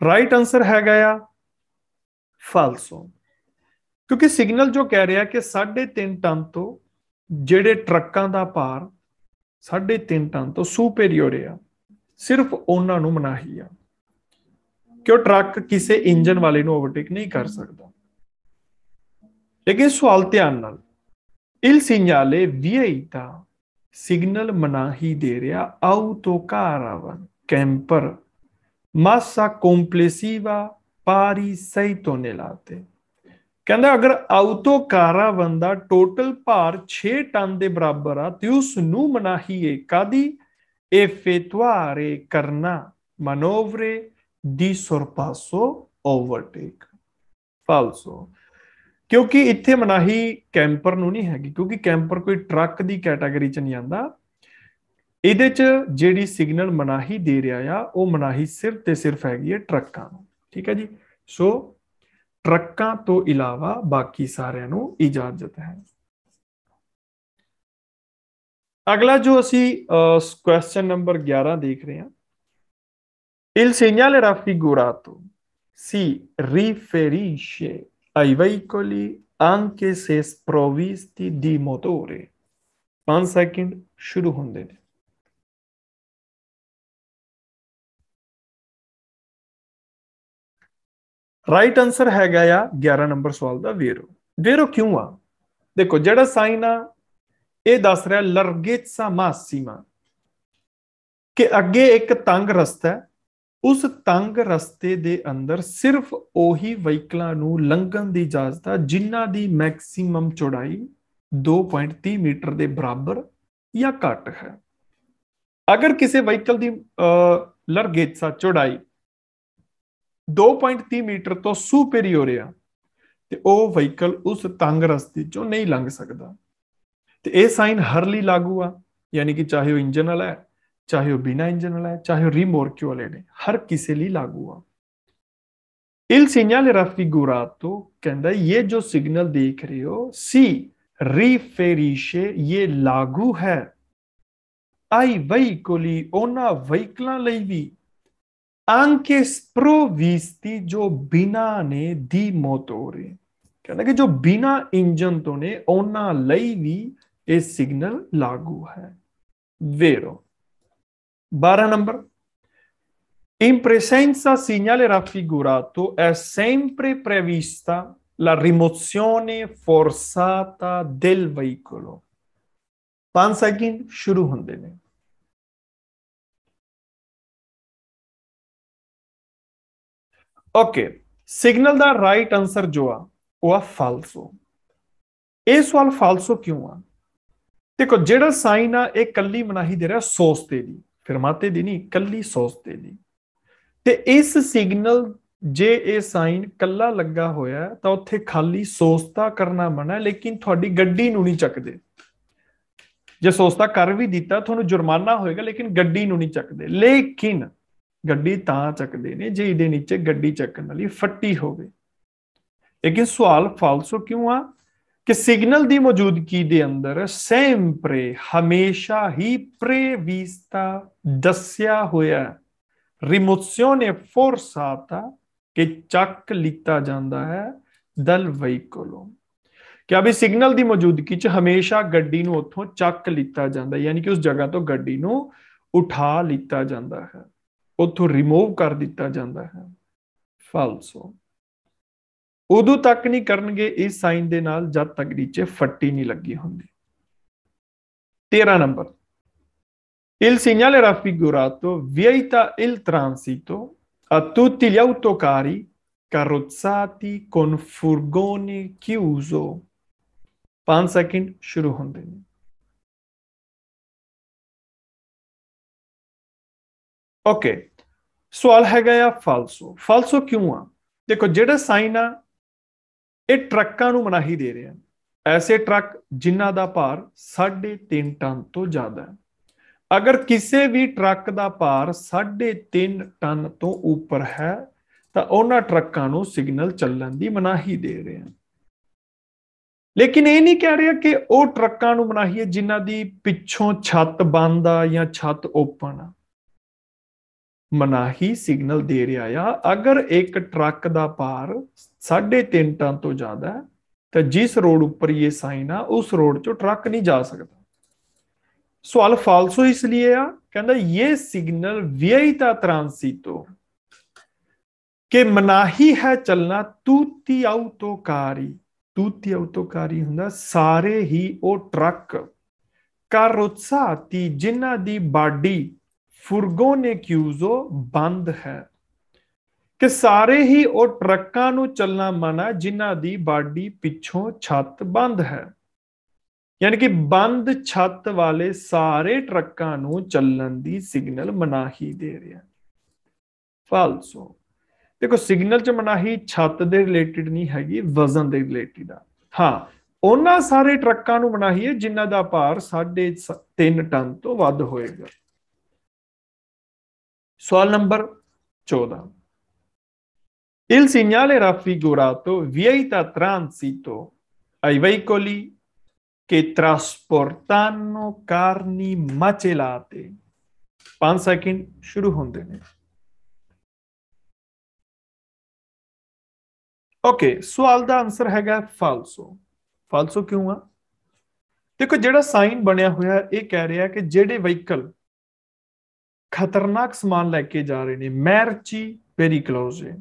[SPEAKER 2] राइट आंसर है गया फालसो क्योंकि सिग्नल जो कह रहा है कि
[SPEAKER 1] साढ़े तीन टन तो ਜਿਹੜੇ ਟਰੱਕਾਂ ਦਾ ਭਾਰ 3.5 ਟਨ ਤੋਂ ਸੁਪੀਰੀਅਰ ਆ ਸਿਰਫ ਉਹਨਾਂ ਨੂੰ ਮਨਾਹੀ ਆ ਕਿਉਂ ਟਰੱਕ ਕਿਸੇ ਇੰਜਨ ਵਾਲੇ ਨੂੰ ਓਵਰਟੇਕ ਨਹੀਂ ਕਰ ਸਕਦਾ ਲੇਕਿਨ ਸਵਾਲ ਧਿਆਨ ਨਾਲ ਇਲ ਵੀਆਈ ਦਾ ਸਿਗਨਲ ਮਨਾਹੀ ਦੇ ਰਿਹਾ ਆਉਟੋ ਕਾਰਾਵਨ ਕੈਂਪਰ ਮਾਸਾ ਕੰਪਲੇਸੀਵਾ ਪਾਰੀ ਲਾਤੇ ਕਹਿੰਦਾ ਅਗਰ ਆਉਤੋ ਕਾਰਾ ਬੰਦਾ ਟੋਟਲ ਭਾਰ 6 ਟਨ ਦੇ ਬਰਾਬਰ ਆ ਤੇ ਉਸ ਨੂੰ ਮਨਾਹੀਏ ਕਾਦੀ effettuare ਕਰਨਾ ਮਨੋਵਰੇ ਦੀ ਸਰਪਾਸੋ ਓਵਰਟੇਕ ਫਾਲਸੋ ਕਿਉਂਕਿ ਇੱਥੇ ਮਨਾਹੀ ਕੈਂਪਰ ਨੂੰ ਨਹੀਂ ਹੈਗੀ ਕਿਉਂਕਿ ਕੈਂਪਰ ਕੋਈ ਟਰੱਕ ਦੀ ਕੈਟਾਗਰੀ ਚ ਨਹੀਂ ਆਂਦਾ ਇਹਦੇ ਚ ਜਿਹੜੀ ਸਿਗਨਲ ਮਨਾਹੀ ਦੇ ਰਿਹਾ ਆ ਉਹ ਮਨਾਹੀ ਸਿਰਫ ਤੇ ਸਿਰਫ ਹੈਗੀ ਹੈ ਟਰੱਕਾਂ ਨੂੰ ਠੀਕ ਹੈ ਜੀ ਸੋ ਟਰੱਕਾਂ ਤੋਂ ਇਲਾਵਾ ਬਾਕੀ ਸਾਰਿਆਂ ਨੂੰ ਇਜਾਜ਼ਤ ਹੈ ਅਗਲਾ ਜੋ ਅਸੀਂ ਕੁਐਸਚਨ ਨੰਬਰ 11 ਦੇਖ ਰਹੇ ਹਾਂ Il segnale raffigurato si riferisce ai veicoli anche se
[SPEAKER 2] sprovvisti di motore. 5 second, shuru hunde ne. Right answer ਹੈਗਾ ਆ 11 ਨੰਬਰ ਸਵਾਲ ਦਾ ਵੇਰੋ ਵੇਰੋ ਕਿਉਂ ਆ
[SPEAKER 1] ਦੇਖੋ ਜਿਹੜਾ ਸਾਈਨ ਆ ਇਹ ਦੱਸ ਰਿਹਾ ਲਰਗੇਸਾ ਮਾਸੀਮਾ ਕਿ ਅੱਗੇ ਇੱਕ ਤੰਗ ਰਸਤਾ ਹੈ ਉਸ ਤੰਗ ਰਸਤੇ ਦੇ ਅੰਦਰ ਸਿਰਫ ਉਹੀ ਵਹੀਕਲਾਂ ਨੂੰ ਲੰਘਣ ਦੀ ਇਜਾਜ਼ਤ ਹੈ ਜਿਨ੍ਹਾਂ ਦੀ ਮੈਕਸਿਮਮ ਚੌੜਾਈ 2.30 ਮੀਟਰ ਦੇ ਬਰਾਬਰ ਜਾਂ ਘੱਟ ਹੈ ਅਗਰ ਕਿਸੇ ਵਹੀਕਲ ਦੀ ਲਰਗੇਸਾ ਚੌੜਾਈ 2.3 ਮੀਟਰ ਤੋਂ ਸੁਪੀਰੀਅਰ ਆ ਤੇ ਉਹ ਵਹੀਕਲ ਉਸ ਤੰਗ ਰਸਤੇ ਚੋਂ ਨਹੀਂ ਲੰਘ ਸਕਦਾ ਤੇ ਇਹ ਸਾਈਨ ਹਰ ਲਈ ਲਾਗੂ ਆ ਯਾਨੀ ਕਿ ਚਾਹੇ ਉਹ ਇੰਜਨ ਵਾਲਾ ਹੈ ਚਾਹੇ ਉਹ ਬਿਨਾ ਇੰਜਨ ਵਾਲਾ ਹੈ ਚਾਹੇ ਉਹ ਰੀਮੋਰਕਿਓ ਵਾਲੇ ਨੇ ਹਰ ਕਿਸੇ ਲਈ ਲਾਗੂ ਆ Il segnale raffigurato, ਕਹਿੰਦਾ ਇਹ ਜੋ ਸਿਗਨਲ ਦੇਖ ਰਹੇ ਹੋ ਸੀ ਰੀਫੇਰੀਸ਼ੇ ਇਹ ਲਾਗੂ ਹੈ ਆਈ ਵਹੀਕਲੀ ਉਹਨਾਂ ਵਹੀਕਲਾਂ ਲਈ ਵੀ anche sprovvisti jobbinane di motore. कहना कि जो बिना इंजन तो ने ओना levi e signal सिग्नल लागू है वेरो बारह नंबर इन presenza segnale raffigurato è sempre prevista la rimozione forzata
[SPEAKER 2] del veicolo पांच सेकंड शुरू होंगे ਓਕੇ ਸਿਗਨਲ ਦਾ ਰਾਈਟ ਆਨਸਰ ਜੋ ਆ ਉਹ ਆ ਫਾਲਸੋ
[SPEAKER 1] ਇਹ ਸਵਾਲ ਫਾਲਸੋ ਕਿਉਂ ਆ ਦੇਖੋ ਜਿਹੜਾ ਸਾਈਨ ਆ ਇਹ ਕੱਲੀ ਮਨਾਹੀ ਦੇ ਰਿਹਾ ਸੋਸ ਤੇ ਦੀ ਫਰਮਾਤੇ ਦੀ ਨਹੀਂ ਕੱਲੀ ਸੋਸ ਤੇ ਦੀ ਤੇ ਇਸ ਸਿਗਨਲ ਜੇ ਇਹ ਸਾਈਨ ਕੱਲਾ ਲੱਗਾ ਹੋਇਆ ਤਾਂ ਉੱਥੇ ਖਾਲੀ ਸੋਸਤਾ ਕਰਨਾ ਮਨਾ ਲੇਕਿਨ ਤੁਹਾਡੀ ਗੱਡੀ ਨੂੰ ਨਹੀਂ ਚੱਕਦੇ ਜੇ ਸੋਸਤਾ ਕਰ ਵੀ ਦਿੱਤਾ ਤੁਹਾਨੂੰ ਜੁਰਮਾਨਾ ਹੋਏਗਾ ਲੇਕਿਨ ਗੱਡੀ ਨੂੰ ਨਹੀਂ ਚੱਕਦੇ ਲੇਕਿਨ ਗੱਡੀ ਤਾਂ ਚੱਕਦੇ ਨੇ ਜੇ ਇਹਦੇ ਨੀਚੇ ਗੱਡੀ ਚੱਕਣ ਵਾਲੀ ਫੱਟੀ ਹੋਵੇ ਲੇਕਿਨ ਸਵਾਲ ਫਾਲਸੋ ਕਿਉਂ ਆ ਕਿ ਸਿਗਨਲ ਦੀ ਮੌਜੂਦਗੀ ਦੇ ਅੰਦਰ ਸੈਂਪਰੇ ਹਮੇਸ਼ਾ ਹੀ ਪ੍ਰੇ ਵਿਸਤਾ ਦੱਸਿਆ ਹੋਇਆ ਰਿਮੋਜ਼ਿਓਨੇ ਫੋਰਸਾਤਾ ਕਿ ਚੱਕ ਲੀਤਾ ਜਾਂਦਾ ਹੈ ਦਲ ਵਹੀਕਲੋਂ ਕਿ ਅਭੀ ਸਿਗਨਲ ਦੀ ਮੌਜੂਦਗੀ 'ਚ ਹਮੇਸ਼ਾ ਗੱਡੀ ਨੂੰ ਉੱਥੋਂ ਚੱਕ ਲੀਤਾ ਜਾਂਦਾ ਯਾਨੀ ਕਿ ਉਸ ਜਗ੍ਹਾ ਤੋਂ ਗੱਡੀ ਨੂੰ ਉਠਾ ਲੀਤਾ ਜਾਂਦਾ ਹੈ ਉੱਥੋਂ ਰਿਮੂਵ ਕਰ ਦਿੱਤਾ ਜਾਂਦਾ ਹੈ ਫਾਲਸੋ ਉਦੋਂ ਤੱਕ ਨਹੀਂ ਕਰਨਗੇ ਇਸ ਸਾਈਨ ਦੇ ਨਾਲ ਜਦ ਤੱਕ ਨੀਚੇ ਫੱਟੀ ਨਹੀਂ ਲੱਗੀ ਹੁੰਦੀ 13 number Il segnale raffigurato vieta il transito a tutti gli autocari
[SPEAKER 2] carrozzati con furgone chiuso. 5 second ਸ਼ੁਰੂ ਹੁੰਦੇ ਨੇ ਓਕੇ ਸਵਾਲ ਹੈਗਾ ਆ ਫਾਲਸੋ ਫਾਲਸੋ ਕਿਉਂ
[SPEAKER 1] ਆ ਦੇਖੋ ਜਿਹੜਾ ਸਾਈਨ ਆ ਇਹ ਟਰੱਕਾਂ ਨੂੰ ਮਨਾਹੀ ਦੇ ਰਿਹਾ ਐਸੇ ਟਰੱਕ ਜਿਨ੍ਹਾਂ ਦਾ ਭਾਰ 3.5 ਟਨ ਤੋਂ ਜ਼ਿਆਦਾ ਹੈ ਅਗਰ ਕਿਸੇ ਵੀ ਟਰੱਕ ਦਾ ਭਾਰ 3.5 ਟਨ ਤੋਂ ਉੱਪਰ ਹੈ ਤਾਂ ਉਹਨਾਂ ਟਰੱਕਾਂ ਨੂੰ ਸਿਗਨਲ ਚੱਲਣ ਦੀ ਮਨਾਹੀ ਦੇ ਰਹੇ ਹਨ ਲੇਕਿਨ ਇਹ ਨਹੀਂ ਕਹਿ ਰਿਹਾ ਕਿ ਉਹ ਟਰੱਕਾਂ ਨੂੰ ਮਨਾਹੀ ਹੈ ਜਿਨ੍ਹਾਂ ਦੀ ਪਿੱਛੋਂ ਛੱਤ ਬੰਦ ਆ ਜਾਂ ਛੱਤ ਓਪਨ ਆ ਮਨਾਹੀ ਸਿਗਨਲ ਦੇ ਰਿਹਾ ਆ ਅਗਰ ਇੱਕ ਟਰੱਕ ਦਾ ਭਾਰ 3.5 ਟਨ ਤੋਂ ਜ਼ਿਆਦਾ ਹੈ ਤਾਂ ਜਿਸ ਰੋਡ ਉੱਪਰ ਇਹ ਸਾਈਨ ਆ ਉਸ ਰੋਡ 'ਚੋਂ ਟਰੱਕ ਨਹੀਂ ਜਾ ਸਕਦਾ ਸਵਾਲ ਫਾਲਸੋ ਇਸ ਲਈ ਆ ਕਹਿੰਦਾ ਇਹ ਸਿਗਨਲ ਵਿਆਇਤਾ ਟ੍ਰਾਂਸੀਟੋ ਕਿ ਮਨਾਹੀ ਹੈ ਚੱਲਣਾ ਤੂਤੀ ਆਉਤੋਕਾਰੀ ਤੂਤੀ ਆਉਤੋਕਾਰੀ ਹੁੰਦਾ ਸਾਰੇ ਹੀ ਉਹ ਟਰੱਕ ਕਾਰ ਉਤਸਾਹਤੀ ਜਿਨ੍ਹਾਂ ਦੀ ਬਾਡੀ ਫੁਰਗੋਨੇ ਕਿਊਜ਼ੋ ਬੰਦ ਹੈ ਕਿ ਸਾਰੇ ਹੀ ਉਹ ਟਰੱਕਾਂ ਨੂੰ ਚੱਲਣਾ ਮਨਾ ਜਿਨ੍ਹਾਂ ਦੀ ਬਾਡੀ ਪਿੱਛੋਂ ਛੱਤ ਬੰਦ ਹੈ ਯਾਨੀ ਕਿ ਬੰਦ ਛੱਤ ਵਾਲੇ ਸਾਰੇ ਟਰੱਕਾਂ ਨੂੰ ਚੱਲਣ ਦੀ ਸਿਗਨਲ ਮਨਾਹੀ ਦੇ ਰਿਹਾ ਫਾਲਸੋ ਦੇਖੋ ਸਿਗਨਲ ਚ ਮਨਾਹੀ ਛੱਤ ਦੇ ਰਿਲੇਟਡ ਨਹੀਂ ਹੈਗੀ ਵਜ਼ਨ ਦੇ ਰਿਲੇਟਡ ਆ ਹਾਂ ਉਹਨਾਂ ਸਾਰੇ ਟਰੱਕਾਂ ਨੂੰ ਮਨਾਹੀ ਹੈ ਜਿਨ੍ਹਾਂ ਦਾ ਭਾਰ 3.5 ਟਨ ਤੋਂ ਵੱਧ ਹੋਏਗਾ Sual number 14. Il segnale raffigurato vieta transito ai veicoli che trasportano carni macelate.
[SPEAKER 2] macellate. second, shuru ਸ਼ੁਰੂ ਹੁੰਦੇ ਨੇ ਓਕੇ ਸਵਾਲ ਦਾ ਆਨਸਰ ਹੈਗਾ falso. ਫਾਲਸੋ ਕਿਉਂ
[SPEAKER 1] ਆ ਦੇਖੋ ਜਿਹੜਾ ਸਾਈਨ ਬਣਿਆ ਹੋਇਆ ਇਹ ਕਹਿ ਰਿਹਾ ਕਿ ਜਿਹੜੇ ਵਹੀਕਲ ਖਤਰਨਾਕ ਸਮਾਨ ਲੈ ਕੇ ਜਾ ਰਹੇ ਨੇ ਮੈਰਚੀ ਪੇਰੀਕਲੋਜ਼ੇ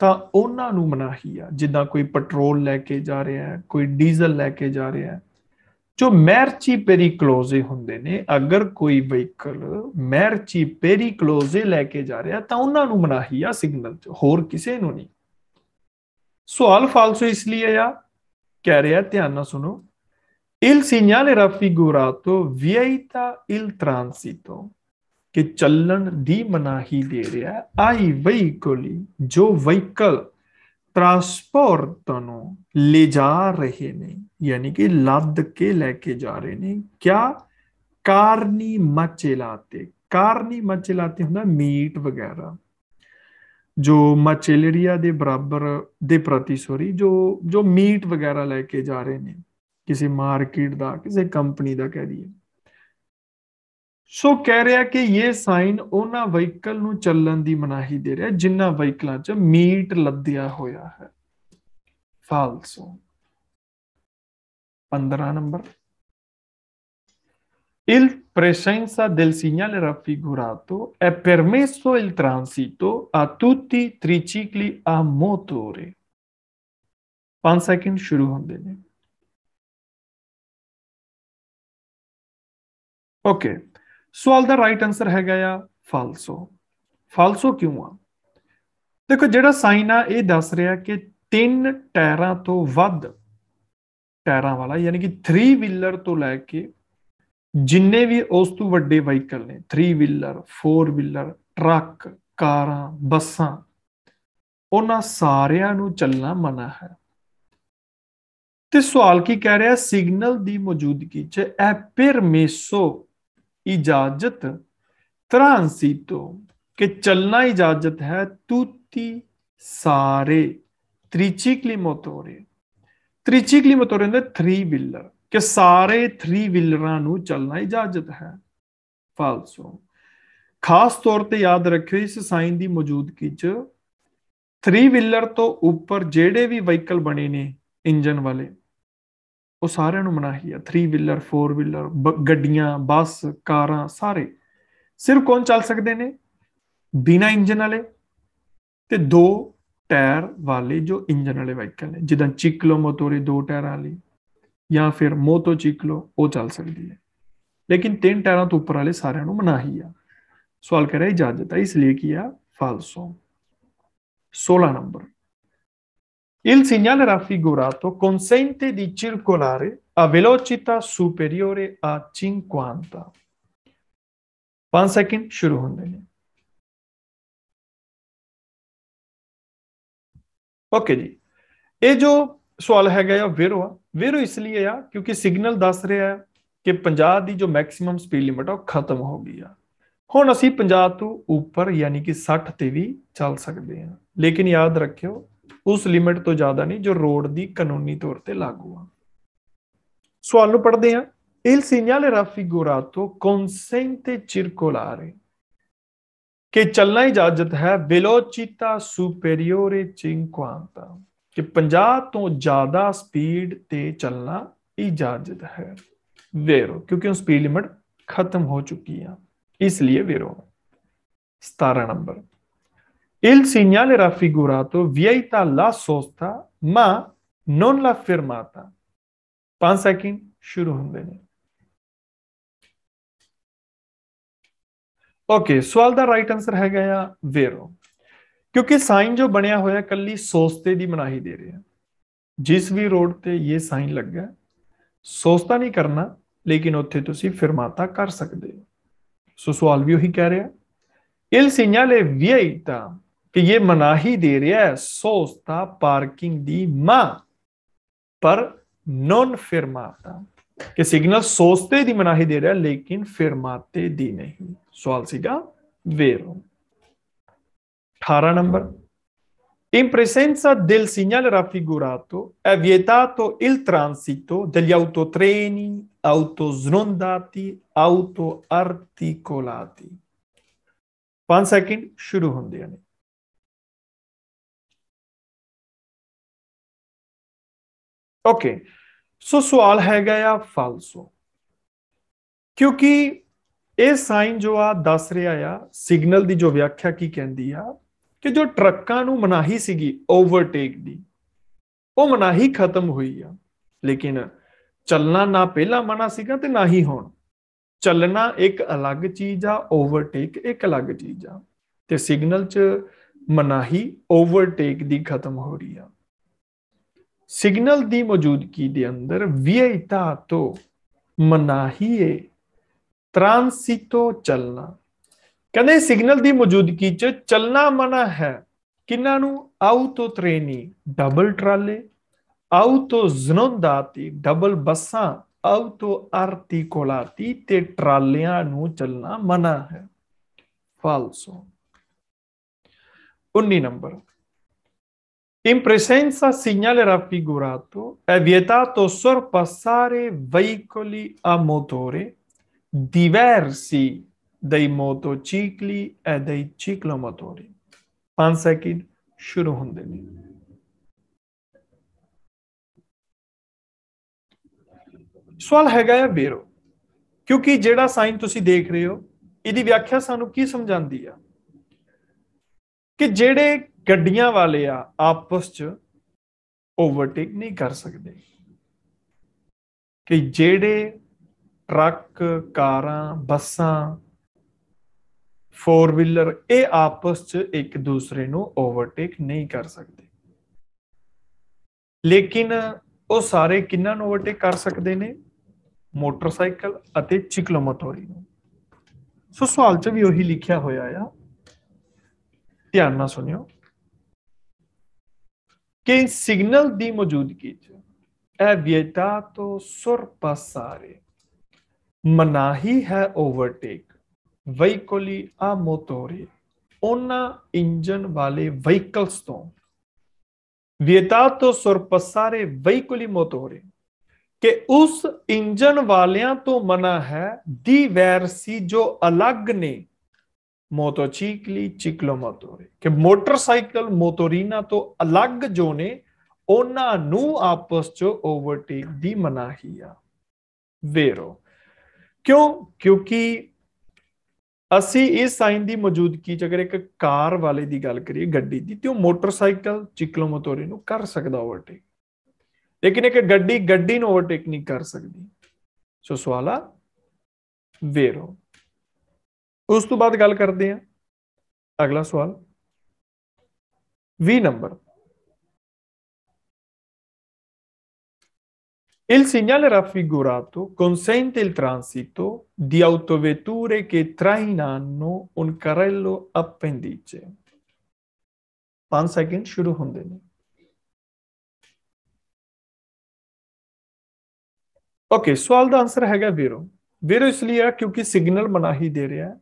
[SPEAKER 1] ਤਾਂ ਉਹਨਾਂ ਨੂੰ ਮਨਾਹੀ ਆ ਜਿੱਦਾਂ ਕੋਈ ਪੈਟਰੋਲ ਲੈ ਕੇ ਜਾ ਰਿਹਾ ਹੈ ਕੋਈ ਡੀਜ਼ਲ ਲੈ ਕੇ ਜਾ ਰਿਹਾ ਹੈ ਜੋ ਮੈਰਚੀ ਪੇਰੀਕਲੋਜ਼ੇ ਹੁੰਦੇ ਨੇ ਅਗਰ ਕੋਈ ਵਹੀਕਲ ਮੈਰਚੀ ਪੇਰੀਕਲੋਜ਼ੇ ਲੈ ਕੇ ਜਾ ਰਿਹਾ ਤਾਂ ਉਹਨਾਂ ਨੂੰ ਮਨਾਹੀ ਆ ਸਿਗਨਲ ਤੇ ਹੋਰ ਕਿਸੇ ਨੂੰ ਨਹੀਂ ਸਵਾਲ ਫਾਲਸੋ ਇਸ ਲਈ ਆ ਕਹਿ ਰਿਹਾ ਧਿਆਨ ਨਾਲ ਸੁਣੋ Il segnale raffigurato vieta il transito ਕਿ ਚੱਲਣ ਦੀ ਮਨਾਹੀ ਦੇ ਰਿਹਾ ਆਈ ਵਹੀਕਲੀ ਜੋ ਵਹੀਕਲ ਟਰਾਂਸਪੋਰਟ ਨੂੰ ਲੈ ਜਾ ਰਹੇ ਨੇ ਯਾਨੀ ਕਿ ਲੱਦ ਕੇ ਲੈ ਕੇ ਜਾ ਰਹੇ ਨੇ ਕਿਆ ਕਾਰਨੀ ਮਚੇਲਾਤੇ ਕਾਰਨੀ ਮਚੇਲਾਤੇ ਹੁੰਦਾ ਮੀਟ ਵਗੈਰਾ ਜੋ ਮਚੇਲਰੀਆ ਦੇ ਬਰਾਬਰ ਦੇ ਪ੍ਰਤੀ ਸੋਰੀ ਜੋ ਜੋ ਮੀਟ ਵਗੈਰਾ ਲੈ ਕੇ ਜਾ ਰਹੇ ਨੇ ਕਿਸੇ ਮਾਰਕੀਟ ਦਾ ਕਿਸੇ ਕੰਪਨੀ ਦਾ ਕਹਿ ਦਈਏ ਸੋ ਕਹਿ ਰਿਹਾ ਕਿ ਇਹ ਸਾਈਨ ਉਹਨਾਂ ਵਹੀਕਲ ਨੂੰ ਚੱਲਣ ਦੀ ਮਨਾਹੀ ਦੇ ਰਿਹਾ ਜਿਨ੍ਹਾਂ ਵਹੀਕਲਾਂ 'ਚ ਮੀਟ ਲੱਦਿਆ ਹੋਇਆ ਹੈ ਫਾਲਸੋ 15 number Il presenza del segnale raffigurato è permesso il transito a tutti i tricicli
[SPEAKER 2] a motore. 5 second ਸ਼ੁਰੂ ਹੁੰਦੇ ਨੇ ਓਕੇ ਸਵਾਲ ਦਾ ਰਾਈਟ ਆਨਸਰ ਹੈਗਾ ਆ ਫਾਲਸੋ ਫਾਲਸੋ ਕਿਉਂ ਆ ਦੇਖੋ ਜਿਹੜਾ
[SPEAKER 1] ਸਾਈਨ ਆ ਇਹ ਦੱਸ ਰਿਹਾ ਕਿ ਤਿੰਨ ਟਾਇਰਾਂ ਤੋਂ ਵੱਧ ਟਾਇਰਾਂ ਵਾਲਾ ਯਾਨੀ ਕਿ 3 ਵੀਲਰ ਤੋਂ ਲੈ ਕੇ ਜਿੰਨੇ ਵੀ ਉਸ ਤੋਂ ਵੱਡੇ ਵਾਹਨ ਨੇ 3 ਵੀਲਰ 4 ਵੀਲਰ ਟਰੱਕ ਕਾਰਾਂ ਬੱਸਾਂ ਉਹਨਾਂ ਸਾਰਿਆਂ ਨੂੰ ਚੱਲਣਾ ਮਨਾ ਹੈ ਤੇ ਸਵਾਲ ਕੀ ਕਹਿ ਰਿਹਾ ਸਿਗਨਲ ਦੀ ਮੌਜੂਦਗੀ 'ਚ ਐ ਪਰਮੇਸੋ ਇਜਾਜ਼ਤ ਤ੍ਰਾਂਸੀਤੋ ਕਿ ਚੱਲਣਾ ਇਜਾਜ਼ਤ ਹੈ ਤੂਤੀ ਸਾਰੇ ਤ੍ਰਿਚਿਕਲੀ ਮੋਟੋਰੇ ਤ੍ਰਿਚਿਕਲੀ ਮੋਟੋਰੇ ਦੇ 3 ਵੀਲਰ ਕਿ ਸਾਰੇ 3 ਵੀਲਰਾਂ ਨੂੰ ਚੱਲਣਾ ਇਜਾਜ਼ਤ ਹੈ ਫਾਲਸੋ ਖਾਸ ਤੌਰ ਤੇ ਯਾਦ ਰੱਖਿਓ ਇਸ ਸਾਈਨ ਦੀ ਮੌਜੂਦਗੀ 'ਚ 3 ਵੀਲਰ ਤੋਂ ਉੱਪਰ ਜਿਹੜੇ ਵੀ ਵਹੀਕਲ ਬਣੇ ਨੇ ਇੰਜਨ ਵਾਲੇ ਉਹ ਸਾਰਿਆਂ ਨੂੰ ਮਨਾਹੀ ਆ 3 ਵੀਲਰ 4 ਵੀਲਰ ਗੱਡੀਆਂ ਬੱਸ ਕਾਰਾਂ ਸਾਰੇ ਸਿਰਫ ਕੌਣ ਚੱਲ ਸਕਦੇ ਨੇ ਬਿਨਾ ਇੰਜਨ ਵਾਲੇ ਤੇ ਦੋ ਟਾਇਰ ਵਾਲੇ ਜੋ ਇੰਜਨ ਵਾਲੇ ਵਾਹਨ ਨੇ ਜਿਦਾਂ ਚਿਕਲੋ ਮੋਟੋਰੀ ਦੋ ਟਾਇਰਾਂ ਵਾਲੀ ਜਾਂ ਫਿਰ ਮੋਟੋ ਚਿਕਲੋ ਉਹ ਚੱਲ ਸਕਦੀ ਹੈ ਲੇਕਿਨ ਤਿੰਨ ਟਾਇਰਾਂ ਤੋਂ ਉੱਪਰ ਵਾਲੇ ਸਾਰਿਆਂ ਨੂੰ ਮਨਾਹੀ ਆ ਸਵਾਲ ਕਰਿਆ ਇਜਾਜ਼ਤ ਹੈ ਇਸ ਲਈ ਕੀ ਆ ਫਾਲਸੋ 16 number Il segnale raffigurato consente di circolare
[SPEAKER 2] a velocità superiore a 50. 1 second शुरू होने देने ओके जी ਇਹ ਜੋ ਸਵਾਲ ਹੈਗਾ ਆ ਵੇਰੋ ਆ ਵੇਰੋ ਇਸ
[SPEAKER 1] ਲਈ ਆ ਕਿਉਂਕਿ ਸਿਗਨਲ ਦੱਸ ਰਿਹਾ ਹੈ ਕਿ 50 ਦੀ ਜੋ ਮੈਕਸਿਮਮ ਸਪੀਡ ਲਿਮਟ ਆ ਖਤਮ ਹੋ ਗਈ ਆ ਹੁਣ ਅਸੀਂ 50 ਤੋਂ ਉੱਪਰ ਯਾਨੀ ਕਿ 60 ਤੇ ਵੀ ਚੱਲ ਸਕਦੇ ਆ ਲੇਕਿਨ ਯਾਦ ਰੱਖਿਓ ਉਸ ਲਿਮਿਟ ਤੋਂ ਜ਼ਿਆਦਾ ਨਹੀਂ ਜੋ ਰੋਡ ਦੀ ਕਾਨੂੰਨੀ ਤੌਰ ਤੇ ਲਾਗੂ ਆ ਸਵਾਲ ਨੂੰ ਪੜਦੇ ਆ Il segnale raffigurato consente circolare ਕਿ ਚੱਲਣਾ ਇਜਾਜ਼ਤ ਹੈ velocità superiore 50 ਕਿ 50 ਤੋਂ ਜ਼ਿਆਦਾ ਸਪੀਡ ਤੇ ਚੱਲਣਾ ਇਜਾਜ਼ਤ ਹੈ ਵੇਰੋ ਕਿਉਂਕਿ ਉਹ ਸਪੀਡ ਲਿਮਟ ਖਤਮ ਹੋ ਚੁੱਕੀ ਆ ਇਸ ਲਈ ਵੇਰੋ 17 number Il segnale raffigurato
[SPEAKER 2] vieta la sosta ma non la fermata. पांच सेकंड शुरू होने देने
[SPEAKER 1] ओके सवाल ਦਾ ਰਾਈਟ ਆਨਸਰ ਹੈਗਾ ਆ ਵੇਰੋ ਕਿਉਂਕਿ ਸਾਈਨ ਜੋ ਬਣਿਆ ਹੋਇਆ ਕੱਲੀ ਸੋਸਤੇ ਦੀ ਮਨਾਹੀ ਦੇ ਰਿਹਾ ਜਿਸ ਵੀ ਰੋਡ ਤੇ ਇਹ ਸਾਈਨ ਲੱਗਾ ਸੋਸਤਾ ਨਹੀਂ ਕਰਨਾ ਲੇਕਿਨ ਉੱਥੇ ਤੁਸੀਂ ਫਿਰਮਾਤਾ ਕਰ ਸਕਦੇ ਹੋ ਸੋ ਸਵਾਲ ਵੀ ਉਹੀ ਕਹਿ ਰਿਹਾ ਇਲ ਸਿਗਨਲੇ ਵੀਇਤਾ कि ये मनाही दे रहा है सोचता पार्किंग दी मां ਪਰ ਨਨ ਫਿਰਮਾਤਾ ਕਿ ਸਿਗਨਲ ਸੋਚਤੇ ਦੀ ਮਨਾਹੀ ਦੇ ਰਿਹਾ ਲੇਕਿਨ ਫਿਰਮਾਤੇ ਦੀ ਨਹੀਂ ਸਵਾਲ ਸੀਗਾ ਵੇਰੋ 18 number In presenza del segnale raffigurato è vietato il transito degli autotreni, auto articolati.
[SPEAKER 2] 5 second ਸ਼ੁਰੂ ਹੁੰਦੇ ਨੇ ਓਕੇ ਸੋ ਸਵਾਲ ਹੈਗਾ ਆ ਫਾਲਸੋ ਕਿਉਂਕਿ ਇਹ ਸਾਈਨ
[SPEAKER 1] ਜੋ ਆ ਦੱਸ ਰਿਹਾ ਆ ਸਿਗਨਲ ਦੀ ਜੋ ਵਿਆਖਿਆ ਕੀ ਕਹਿੰਦੀ ਆ ਕਿ ਜੋ ਟਰੱਕਾਂ ਨੂੰ ਮਨਾਹੀ ਸੀਗੀ ਓਵਰਟੇਕ ਦੀ ਉਹ ਮਨਾਹੀ ਖਤਮ ਹੋਈ ਆ ਲੇਕਿਨ ਚੱਲਣਾ ਨਾ ਪਹਿਲਾਂ ਮਨਾ ਸੀਗਾ ਤੇ ਨਾ ਹੀ ਹੁਣ ਚੱਲਣਾ ਇੱਕ ਅਲੱਗ ਚੀਜ਼ ਆ ਓਵਰਟੇਕ ਇੱਕ ਅਲੱਗ ਚੀਜ਼ ਆ ਤੇ ਸਿਗਨਲ 'ਚ ਮਨਾਹੀ ਓਵਰਟੇਕ ਦੀ ਖਤਮ ਹੋ ਰਹੀ ਆ ਸਿਗਨਲ ਦੀ ਮੌਜੂਦਗੀ ਦੇ ਅੰਦਰ ਵਿਅਇਤਾ ਤੋਂ ਮਨਾਹੀਏ ਟ੍ਰਾਂਸਿਟੋ ਚੱਲਣਾ ਕਹਿੰਦੇ ਸਿਗਨਲ ਦੀ ਮੌਜੂਦਗੀ 'ਚ ਚੱਲਣਾ ਮਨਾ ਹੈ ਕਿੰਨਾਂ ਨੂੰ ਆਉਟੋ ਟ੍ਰੇਨੀ ਡਬਲ ਟਰਾਲੇ ਆਉਟੋ ਜ਼ਨੋਂਦਾਤੀ ਡਬਲ ਬੱਸਾਂ ਆਉਟੋ ਆਰਤੀ ਕੋਲਾਤੀ ਤੇ ਟਰਾਲਿਆਂ ਨੂੰ ਚੱਲਣਾ ਮਨਾ ਹੈ ਫਾਲਸੋ 19 number In presenza segnale raffigurato è vietato sorpassare veicoli a motore diversi dai motocicli e dai ciclomotori. One second, शुरू
[SPEAKER 2] होने देंगे ਸਵਾਲ ਹੈਗਾ ਆ ਬੇਰੋ ਕਿਉਂਕਿ ਜਿਹੜਾ ਸਾਈਨ ਤੁਸੀਂ ਦੇਖ ਰਹੇ ਹੋ
[SPEAKER 1] ਇਹਦੀ ਵਿਆਖਿਆ ਸਾਨੂੰ ਕੀ ਸਮਝਾਉਂਦੀ ਆ ਕਿ ਜਿਹੜੇ ਗੱਡੀਆਂ ਵਾਲੇ ਆ ਆਪਸ ਚ ਓਵਰਟੇਕ ਨਹੀਂ ਕਰ ਸਕਦੇ ਕਿ ਜਿਹੜੇ ਟਰੱਕ ਕਾਰਾਂ ਬੱਸਾਂ ਫੋਰ ਵੀਲਰ ਇਹ ਆਪਸ ਚ ਇੱਕ ਦੂਸਰੇ ਨੂੰ ਓਵਰਟੇਕ ਨਹੀਂ ਕਰ ਸਕਦੇ ਲੇਕਿਨ ਉਹ ਸਾਰੇ ਕਿੰਨਾਂ ਨੂੰ ਓਵਰਟੇਕ ਕਰ ਸਕਦੇ ਨੇ ਮੋਟਰਸਾਈਕਲ ਅਤੇ ਚਿਕਲੋਮੋਟੋਰੀ ਨੂੰ ਸੋ ਸਵਾਲ 'ਚ ਵੀ ਉਹੀ ਲਿਖਿਆ ਹੋਇਆ ਆ ਧਿਆਨ ਨਾਲ ਸੁਣਿਓ que सिग्नल दी मौजूदगी ए बेटा तो सुर पासारे मनाही है ओवरटेक ਵਹੀਕਲੀ ਆ ਮੋਟੋਰੇ ਉਹਨਾਂ ਇੰਜਨ ਵਾਲੇ ਵਹੀਕਲਸ ਤੋਂ ਵਿਤਾ ਤੋਂ ਸੁਰਪਸਾਰੇ ਵਹੀਕਲੀ ਮੋਟੋਰੇ ਕਿ ਉਸ ਇੰਜਨ ਵਾਲਿਆਂ ਤੋਂ ਮਨਾ ਹੈ ਦੀ ਵੈਰਸੀ ਜੋ ਅਲੱਗ ਨੇ ਮੋਟੋਚਿਕਲੀ ચિક્લોમોટોરે ਕਿ ਮੋਟਰਸਾਈਕਲ ਮੋਟੋਰੀਨਾ ਤੋਂ ਅਲੱਗ ਜੋ ਨੇ ਉਹਨਾਂ ਨੂੰ ਆਪਸ ਚ ਓਵਰਟੇਕ ਦੀ ਮਨਾਹੀ ਆ ਵੇਰੋ ਕਿਉਂ ਕਿਉਂਕਿ ਅਸੀਂ ਇਸ ਸਾਈਨ ਦੀ ਮੌਜੂਦਗੀ ਚ ਅਗਰ ਇੱਕ ਕਾਰ ਵਾਲੇ ਦੀ ਗੱਲ ਕਰੀਏ ਗੱਡੀ ਦੀ ਤੇ ਉਹ ਮੋਟਰਸਾਈਕਲ ਚਿਕਲੋਮੋਟੋਰੀ ਨੂੰ ਕਰ ਸਕਦਾ ਓਵਰਟੇਕ ਲੇਕਿਨ ਇੱਕ ਗੱਡੀ ਗੱਡੀ ਨੂੰ ਓਵਰਟੇਕ ਨਹੀਂ ਕਰ ਸਕਦੀ ਸੋ ਸਵਾਲਾ ਵੇਰੋ
[SPEAKER 2] ਉਸ ਤੋਂ ਬਾਅਦ ਗੱਲ ਕਰਦੇ ਹਾਂ ਅਗਲਾ ਸਵਾਲ 20 number Il
[SPEAKER 1] segnale raffigurato consente il transito di autovetture che
[SPEAKER 2] trainano un carrello appendice. 5 second shuru hunde ne. Okay so ਦਾ answer ਹੈਗਾ vero. Vero isliye ਲਈ kyunki signal signal hi de reha hai.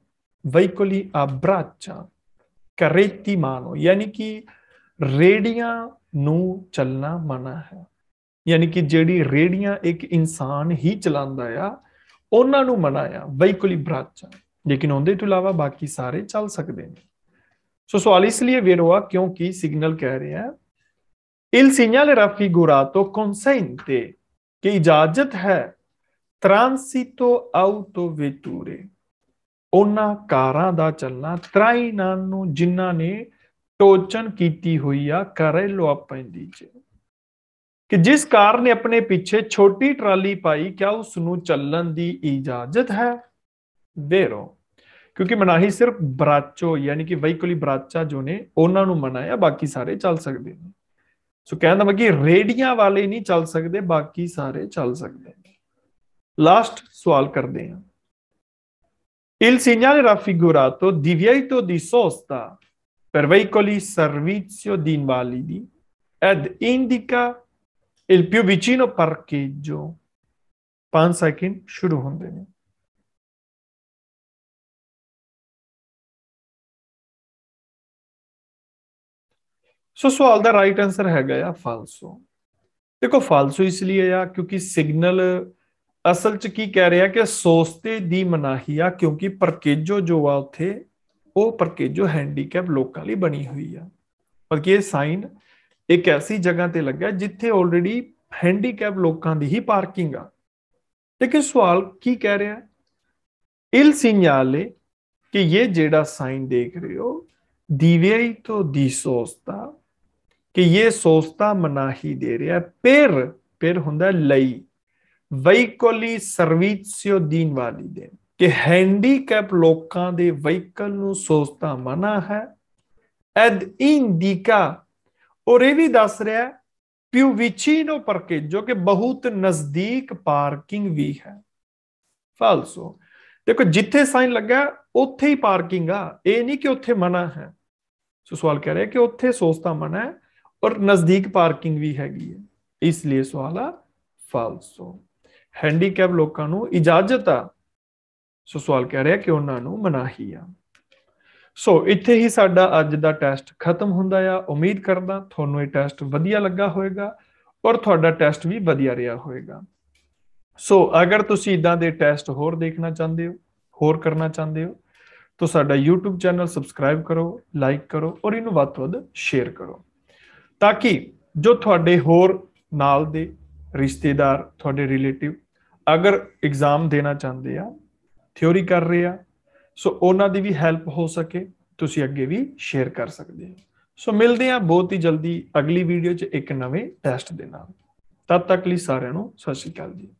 [SPEAKER 1] ਵਹੀਕਲੀ ਅਬਰਾਚਾ braccia, ਮਾਨੋ ਯਾਨੀ ਕਿ ਰੇੜੀਆਂ ਨੂੰ ਚੱਲਣਾ ਮਨਾ ਹੈ ਯਾਨੀ ਕਿ ਜਿਹੜੀ ਰੇੜੀਆਂ ਇੱਕ ਇਨਸਾਨ ਹੀ ਚਲਾਉਂਦਾ ਆ ਉਹਨਾਂ ਨੂੰ ਮਨਾ ਆ ਵਹੀਕਲੀ ਬਰਾਚਾ ਲੇਕਿਨ ਉਹਦੇ ਤੋਂ ਇਲਾਵਾ ਬਾਕੀ ਸਾਰੇ ਚੱਲ ਸਕਦੇ ਨੇ ਸੋ ਸਵਾਲ ਇਸ ਲਈ ਵੇਰੋਆ ਕਿਉਂਕਿ ਸਿਗਨਲ ਕਹਿ ਰਿਹਾ ਹੈ il segnale raffigurato ਕੰਸੈਂਟੇ ਕਿ ਇਜਾਜ਼ਤ ਹੈ ਟ੍ਰਾਂਸਿਟੋ ਆਉਟੋ ਵੇਟੂਰੇ ਉਹਨਾਂ ਕਾਰਾਂ ਦਾ ਚੱਲਣਾ ਤਰਾਈ ਨਾਨ ਨੂੰ ਜਿਨ੍ਹਾਂ ਨੇ ਟੋਚਨ ਕੀਤੀ ਹੋਈ ਆ ਕਰੇ ਲੋ ਆਪੈਂਦੀ ਚ ਕਿ ਜਿਸ ਕਾਰ ਨੇ ਆਪਣੇ ਪਿੱਛੇ ਛੋਟੀ ਟਰਾਲੀ ਪਾਈ ਕਿਆ ਉਸ ਨੂੰ ਚੱਲਣ ਦੀ ਇਜਾਜ਼ਤ ਹੈ ਦੇਰੋ ਕਿਉਂਕਿ ਮਨਾਹੀ ਸਿਰਫ ਬਰਾਚੋ ਯਾਨੀ ਕਿ ਵਹੀਕਲੀ ਬਰਾਚਾ ਜੋ ਨੇ ਉਹਨਾਂ ਨੂੰ ਮਨਾਇਆ ਬਾਕੀ ਸਾਰੇ ਚੱਲ ਸਕਦੇ ਨੇ ਸੋ ਕਹਿੰਦਾ ਮੈਂ ਕਿ ਰੇਡੀਆਂ ਵਾਲੇ ਨਹੀਂ ਚੱਲ ਸਕਦੇ ਬਾਕੀ ਸਾਰੇ ਚੱਲ ਸਕਦੇ ਨੇ ਲਾਸਟ ਸਵਾਲ ਕਰਦੇ ਹਾਂ Il segnale raffigurato divieto di sosta per veicoli servizio di invalidi ed indica il più vicino parcheggio.
[SPEAKER 2] Pansaikin second शुरू होने में right answer का राइट आंसर है गया फालसो देखो फालसो इसलिए
[SPEAKER 1] ਅਸਲ 'ਚ ਕੀ ਕਹਿ ਰਿਹਾ ਕਿ ਸੋਸਤੇ ਦੀ ਮਨਾਹੀ ਆ ਕਿਉਂਕਿ ਪਰਕੇਜੋ ਜੋ ਆ ਉਥੇ ਉਹ ਪਰਕੇਜੋ ਹੈਂਡੀਕੈਪ ਲੋਕਾਂ ਲਈ ਬਣੀ ਹੋਈ ਆ ਬਲਕਿ ਇਹ ਸਾਈਨ ਇੱਕ ਐਸੀ ਜਗ੍ਹਾ ਤੇ ਲੱਗਾ ਜਿੱਥੇ ਆਲਰੇਡੀ ਹੈਂਡੀਕੈਪ ਲੋਕਾਂ ਦੀ ਹੀ ਪਾਰਕਿੰਗ ਆ ਲੇਕਿਨ ਸਵਾਲ ਕੀ ਕਹਿ ਰਿਹਾ ਇਲ ਸਿਗਨਾਲੇ ਕਿ ਇਹ ਜਿਹੜਾ ਸਾਈਨ ਦੇਖ ਰਹੇ ਹੋ ਦੀਵੇਈ ਤੋਂ ਦੀ ਸੋਸਤਾ ਕਿ ਇਹ ਸੋਸਤਾ ਮਨਾਹੀ ਦੇ ਰਿਹਾ ਪਰ ਪਰ ਹੁੰਦਾ ਲਈ ਵਹੀਕਲੀ ਸਰਵਿਸਿਓ ਦੀਨ ਵਾਲੀ ਦੇ ਕਿ ਹੈਂਡੀਕੈਪ ਲੋਕਾਂ ਦੇ ਵਹੀਕਲ ਨੂੰ ਸੋਸਤਾ ਮਨਾ ਹੈ ਐਦ ਇੰਡਿਕਾ ਔਰ ਇਹ ਵੀ ਦੱਸ ਰਿਹਾ ਪਿਉ ਵਿਚੀਨੋ ਪਰਕੇ ਜੋ ਕਿ ਬਹੁਤ ਨਜ਼ਦੀਕ ਪਾਰਕਿੰਗ ਵੀ ਹੈ ਫਾਲਸੋ ਦੇਖੋ ਜਿੱਥੇ ਸਾਈਨ ਲੱਗਾ ਉੱਥੇ ਹੀ ਪਾਰਕਿੰਗ ਆ ਇਹ ਨਹੀਂ ਕਿ ਉੱਥੇ ਮਨਾ ਹੈ ਸੋ ਸਵਾਲ ਕਰ ਰਿਹਾ ਕਿ ਉੱਥੇ ਸੋਸਤਾ ਮਨਾ ਹੈ ਔਰ ਨਜ਼ਦੀਕ ਪਾਰਕਿੰਗ ਵੀ ਹੈਗੀ ਹੈ ਇਸ ਲਈ ਸਵਾਲ ਆ ਫਾਲਸੋ ਹੈਂਡੀਕੈਪ ਲੋਕਾਂ ਨੂੰ ਇਜਾਜ਼ਤ ਆ ਸੋ ਸਵਾਲ ਕਹਿ ਰਿਹਾ ਕਿ ਉਹਨਾਂ ਨੂੰ ਮਨਾਹੀ ਆ ਸੋ ਇੱਥੇ ਹੀ ਸਾਡਾ ਅੱਜ ਦਾ ਟੈਸਟ ਖਤਮ ਹੁੰਦਾ ਆ ਉਮੀਦ ਕਰਦਾ ਤੁਹਾਨੂੰ ਇਹ ਟੈਸਟ ਵਧੀਆ ਲੱਗਾ ਹੋਵੇਗਾ ਔਰ ਤੁਹਾਡਾ ਟੈਸਟ ਵੀ ਵਧੀਆ ਰਿਹਾ ਹੋਵੇਗਾ ਸੋ ਅਗਰ ਤੁਸੀਂ ਇਦਾਂ ਦੇ ਟੈਸਟ ਹੋਰ ਦੇਖਣਾ ਚਾਹੁੰਦੇ ਹੋ ਹੋਰ ਕਰਨਾ ਚਾਹੁੰਦੇ ਹੋ ਤਾਂ ਸਾਡਾ YouTube ਚੈਨਲ ਸਬਸਕ੍ਰਾਈਬ ਕਰੋ ਲਾਈਕ ਕਰੋ ਔਰ ਇਹਨੂੰ ਵੱਧ ਤੋਂ ਵੱਧ ਸ਼ੇਅਰ ਕਰੋ ਤਾਂ ਕਿ ਜੋ ਤੁਹਾਡੇ ਹੋਰ ਨਾਲ ਦੇ ਰਿਸ਼ਤੇਦਾਰ ਤੁਹਾਡੇ ਰਿਲੇਟਿਵ ਅਗਰ ਐਗਜ਼ਾਮ ਦੇਣਾ ਚਾਹੁੰਦੇ ਆ ਥਿਉਰੀ ਕਰ ਰਹੇ ਆ ਸੋ ਉਹਨਾਂ ਦੀ ਵੀ ਹੈਲਪ ਹੋ ਸਕੇ ਤੁਸੀਂ ਅੱਗੇ ਵੀ ਸ਼ੇਅਰ ਕਰ ਸਕਦੇ ਹੋ ਸੋ ਮਿਲਦੇ ਆ ਬਹੁਤ ਹੀ ਜਲਦੀ ਅਗਲੀ ਵੀਡੀਓ 'ਚ ਇੱਕ ਨਵੇਂ ਟੈਸਟ ਦੇ ਨਾਲ ਤਦ ਤੱਕ ਲਈ ਸਾਰਿਆਂ ਨੂੰ ਸਤਿ ਸ਼੍ਰੀ ਅਕਾਲ ਜੀ